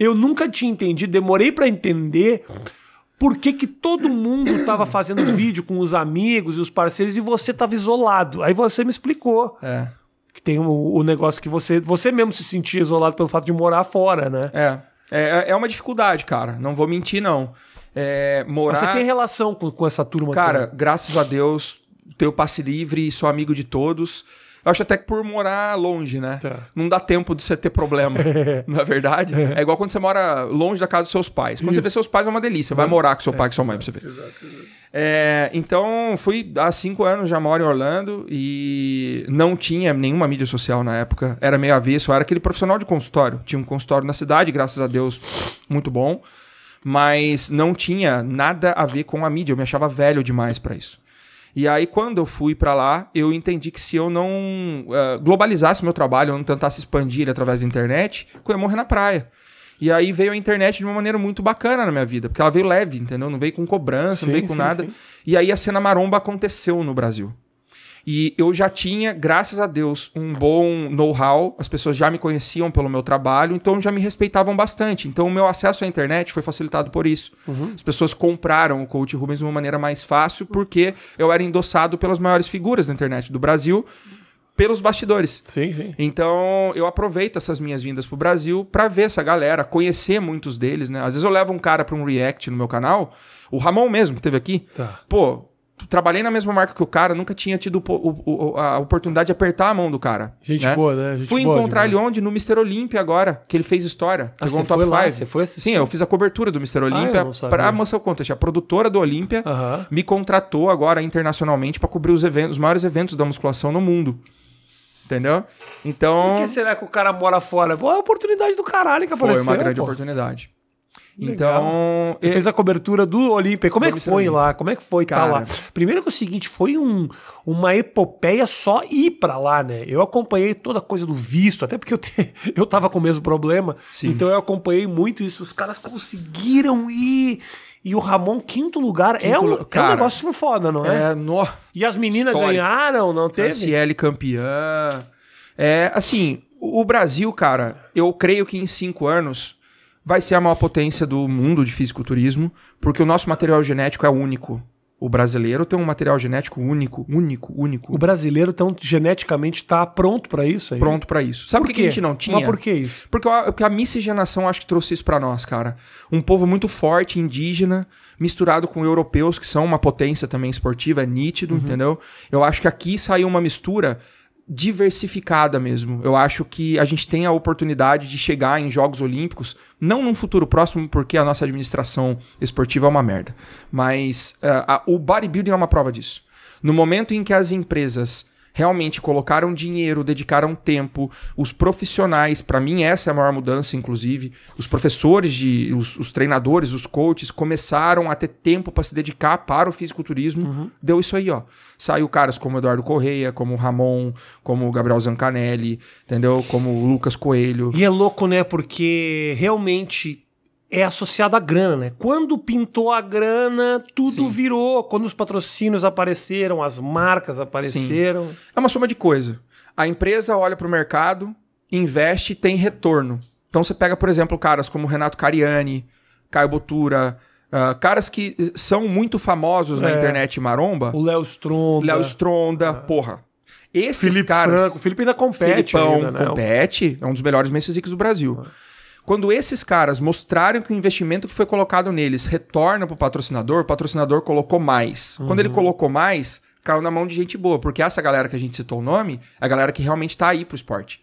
Eu nunca tinha entendido, demorei para entender por que, que todo mundo estava fazendo vídeo com os amigos e os parceiros e você tava isolado. Aí você me explicou. É. Que tem o, o, negócio que você, você mesmo se sentia isolado pelo fato de morar fora, né? É. É, é, é uma dificuldade, cara. Não vou mentir, não. É, morar... Você tem relação com, com essa turma? Cara, graças a Deus, tenho passe livre, sou amigo de todos. Eu acho até que por morar longe, né? Tá. Não dá tempo de você ter problema. na é verdade, é. é igual quando você mora longe da casa dos seus pais. Quando Isso. você vê seus pais é uma delícia. Vai morar com seu pai e com é, sua mãe pra você ver. Exato, É, então, fui há cinco anos, já moro em Orlando e não tinha nenhuma mídia social na época. Era meio avesso, era aquele profissional de consultório. Tinha um consultório na cidade, graças a Deus, muito bom. Mas não tinha nada a ver com a mídia. Eu me achava velho demais para isso. E aí, quando eu fui para lá, eu entendi que se eu não uh, globalizasse meu trabalho, eu não tentasse expandir ele através da internet, eu ia morrer na praia. E aí veio a internet de uma maneira muito bacana na minha vida, porque ela veio leve, entendeu? Não veio com cobrança, sim, não veio com sim, nada. Sim. E aí a cena maromba aconteceu no Brasil. E eu já tinha, graças a Deus, um bom know-how, as pessoas já me conheciam pelo meu trabalho, então já me respeitavam bastante. Então o meu acesso à internet foi facilitado por isso. Uhum. As pessoas compraram o Coach Rubens de uma maneira mais fácil, porque eu era endossado pelas maiores figuras da internet do Brasil pelos bastidores. Sim, sim. Então, eu aproveito essas minhas vindas pro Brasil para ver essa galera, conhecer muitos deles, né? Às vezes eu levo um cara para um react no meu canal, o Ramon mesmo que teve aqui. Tá. Pô, trabalhei na mesma marca que o cara, nunca tinha tido o, o, a oportunidade de apertar a mão do cara. Gente né? boa, né? Gente Fui boa, encontrar ele onde? No Mr. Olímpia agora, que ele fez história. Ah, você foi lá? Five. Você foi assistir? Sim, eu fiz a cobertura do Mr. Ah, Olímpia ah, para a Muscle Contest. A produtora do Olímpia uh -huh. me contratou agora internacionalmente para cobrir os, eventos, os maiores eventos da musculação no mundo. Entendeu? Então. Por que será que o cara mora fora? Boa oportunidade do caralho que apareceu. Foi uma grande pô. oportunidade. Então. Você fez a cobertura do Olímpico. Como é que foi lá? Como é que foi tá cara? tá lá? Primeiro que é o seguinte, foi um, uma epopeia só ir para lá, né? Eu acompanhei toda a coisa do visto, até porque eu, te, eu tava com o mesmo problema. Sim. Então eu acompanhei muito isso. Os caras conseguiram ir. E o Ramon, quinto lugar, é quinto, é, um, cara, é um negócio foda, não é? é no... E as meninas ganharam, não teve? SL campeã. É, assim, o Brasil, cara, eu creio que em cinco anos vai ser a maior potência do mundo de fisiculturismo, porque o nosso material genético é único. O brasileiro tem um material genético único, único, único. O brasileiro, então, geneticamente está pronto para isso? Aí? Pronto para isso. Sabe por que, que a gente não tinha? Mas por que isso? Porque a, porque a miscigenação acho que trouxe isso para nós, cara. Um povo muito forte, indígena, misturado com europeus, que são uma potência também esportiva, é nítido, uhum. entendeu? Eu acho que aqui saiu uma mistura diversificada mesmo. Eu acho que a gente tem a oportunidade de chegar em Jogos Olímpicos, não num futuro próximo, porque a nossa administração esportiva é uma merda, mas uh, a, o bodybuilding é uma prova disso. No momento em que as empresas realmente colocaram dinheiro, dedicaram tempo, os profissionais, para mim essa é a maior mudança, inclusive, os professores, de, os, os treinadores, os coaches começaram a ter tempo para se dedicar para o fisiculturismo, uhum. deu isso aí, ó. Saiu caras como Eduardo Correia, como Ramon, como Gabriel Zancanelli, entendeu? Como Lucas Coelho. E é louco, né? Porque realmente é associado à grana, né? Quando pintou a grana, tudo Sim. virou. Quando os patrocínios apareceram, as marcas apareceram. Sim. É uma soma de coisa. A empresa olha para o mercado, investe e tem retorno. Então você pega, por exemplo, caras como Renato Cariani, Caio Botura, uh, caras que são muito famosos é. na internet maromba. O Léo Stronda. Léo Stronda, ah. porra. Esses Felipe caras. Franco. O Felipe ainda compete. Felipão ainda, né? compete. É um dos melhores Messias do Brasil. Ah. Quando esses caras mostraram que o investimento que foi colocado neles retorna para o patrocinador, o patrocinador colocou mais. Uhum. Quando ele uhum. colocou mais, caiu na mão de gente boa, porque essa galera que a gente citou o nome é a galera que realmente está aí para o esporte.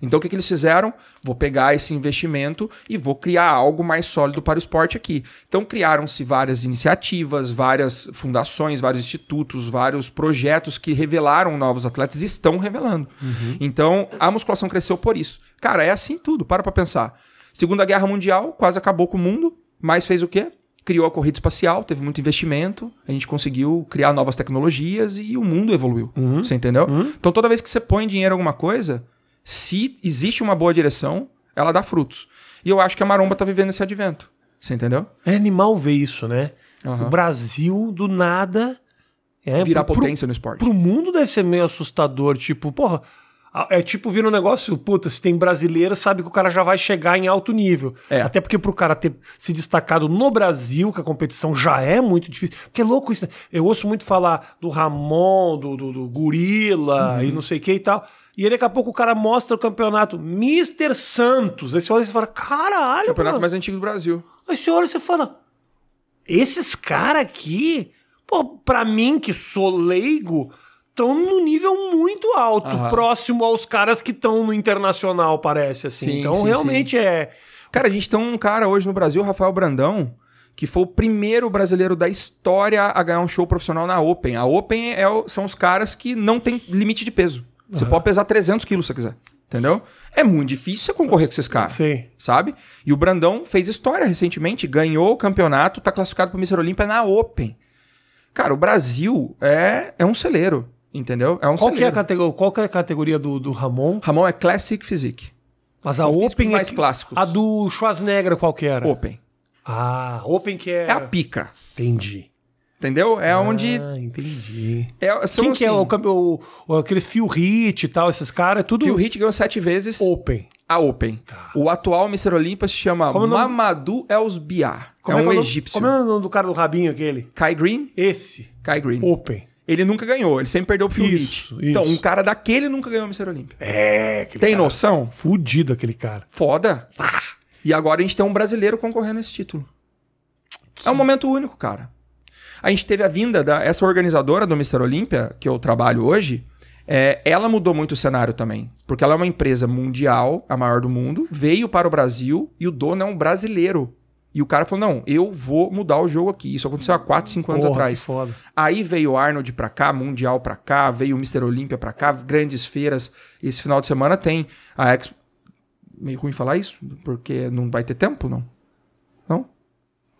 Então o que, que eles fizeram? Vou pegar esse investimento e vou criar algo mais sólido para o esporte aqui. Então criaram-se várias iniciativas, várias fundações, vários institutos, vários projetos que revelaram novos atletas e estão revelando. Uhum. Então a musculação cresceu por isso. Cara, é assim tudo, para para pensar. Segunda Guerra Mundial quase acabou com o mundo, mas fez o quê? Criou a corrida espacial, teve muito investimento, a gente conseguiu criar novas tecnologias e o mundo evoluiu. Uhum. Você entendeu? Uhum. Então toda vez que você põe dinheiro em alguma coisa, se existe uma boa direção, ela dá frutos. E eu acho que a maromba tá vivendo esse advento. Você entendeu? É animal ver isso, né? Uhum. O Brasil, do nada. É, Virar pro, potência no esporte. Pro mundo deve ser meio assustador. Tipo, porra, é tipo vir um negócio, puta, se tem brasileiro sabe que o cara já vai chegar em alto nível. É. Até porque pro cara ter se destacado no Brasil, que a competição já é muito difícil. Porque é louco isso, né? Eu ouço muito falar do Ramon, do, do, do Gorila uhum. e não sei o que e tal. E aí, daqui a pouco o cara mostra o campeonato Mister Santos. Aí você olha e fala, caralho. Campeonato mano. mais antigo do Brasil. Aí você olha e você fala, esses caras aqui, pô, pra mim que sou leigo estão no nível muito alto, próximo aos caras que estão no internacional, parece assim. Sim, então sim, realmente sim. é. Cara, a gente tem um cara hoje no Brasil, Rafael Brandão, que foi o primeiro brasileiro da história a ganhar um show profissional na Open. A Open é o, são os caras que não tem limite de peso. Você pode pesar 300 quilos se você quiser. Entendeu? É muito difícil você concorrer com esses caras. Sim. Sabe? E o Brandão fez história recentemente, ganhou o campeonato, tá classificado pro Mr. Olímpia na Open. Cara, o Brasil é, é um celeiro. Entendeu? É um qual que é a categoria, qual que é a categoria do, do Ramon? Ramon é Classic Physique. Mas a São Open é mais é que, clássicos. A do Schwarzenegger qual que era? Open. Ah, Open que é... É a pica. Entendi. Entendeu? É ah, onde. entendi. É, são, Quem assim, que é assim- o, o, o, aqueles Phil Hit e tal, esses caras, é tudo. Phil Hit ganhou sete vezes. Open. A Open. Tá. O atual Mr. Olympia se chama Como é Mamadou Elsbiar. É, é, um egípcio. Como é o nome do cara do rabinho aquele? Kai Green? Esse. Kai Green. Open ele nunca ganhou, ele sempre perdeu pro Fiorite. Isso, isso. Então, um cara daquele nunca ganhou o Mr. Olímpia. É, que Tem noção? Fudido aquele cara. Foda. Ah. E agora a gente tem um brasileiro concorrendo a esse título. Que... É um momento único, cara. A gente teve a vinda da essa organizadora do Mr. Olímpia, que eu trabalho hoje, é, ela mudou muito o cenário também, porque ela é uma empresa mundial, a maior do mundo, veio para o Brasil e o dono é um brasileiro. E o cara falou: não, eu vou mudar o jogo aqui. Isso aconteceu há 4, 5 anos Porra, atrás. Aí veio o Arnold pra cá, Mundial pra cá, veio o Mr. Olímpia pra cá, grandes feiras. Esse final de semana tem a Expo. Meio ruim falar isso, porque não vai ter tempo, não.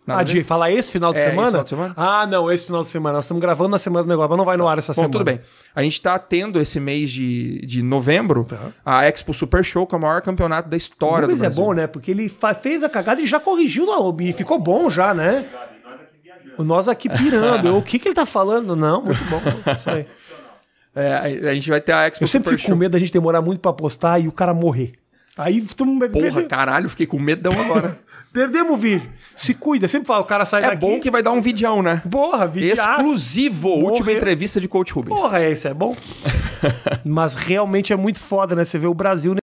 Nada ah, de falar esse final de, é, semana? Esse final de semana? Ah, não, esse final de semana. Nós estamos gravando na semana do Negócio, mas não vai no ar essa Bom, semana. tudo bem. A gente está tendo esse mês de, de novembro tá. a Expo Super Show, que é o maior campeonato da história mas do é Brasil. Mas é bom, né? Porque ele fez a cagada e já corrigiu no, e ficou bom já, né? O nós aqui pirando. o que, que ele tá falando? Não, muito bom. Isso aí. É, a gente vai ter a Expo Super Show. Eu sempre Super fico Show. com medo da gente demorar muito para postar e o cara morrer. Aí tu Porra, caralho, fiquei com medão agora. Perdemos o vídeo. Se cuida, sempre fala, o cara sai é daqui. É bom que vai dar um videão, né? Porra, vídeo. Exclusivo, última entrevista de Coach Rubens. Porra, esse é bom. Mas realmente é muito foda, né? Você vê o Brasil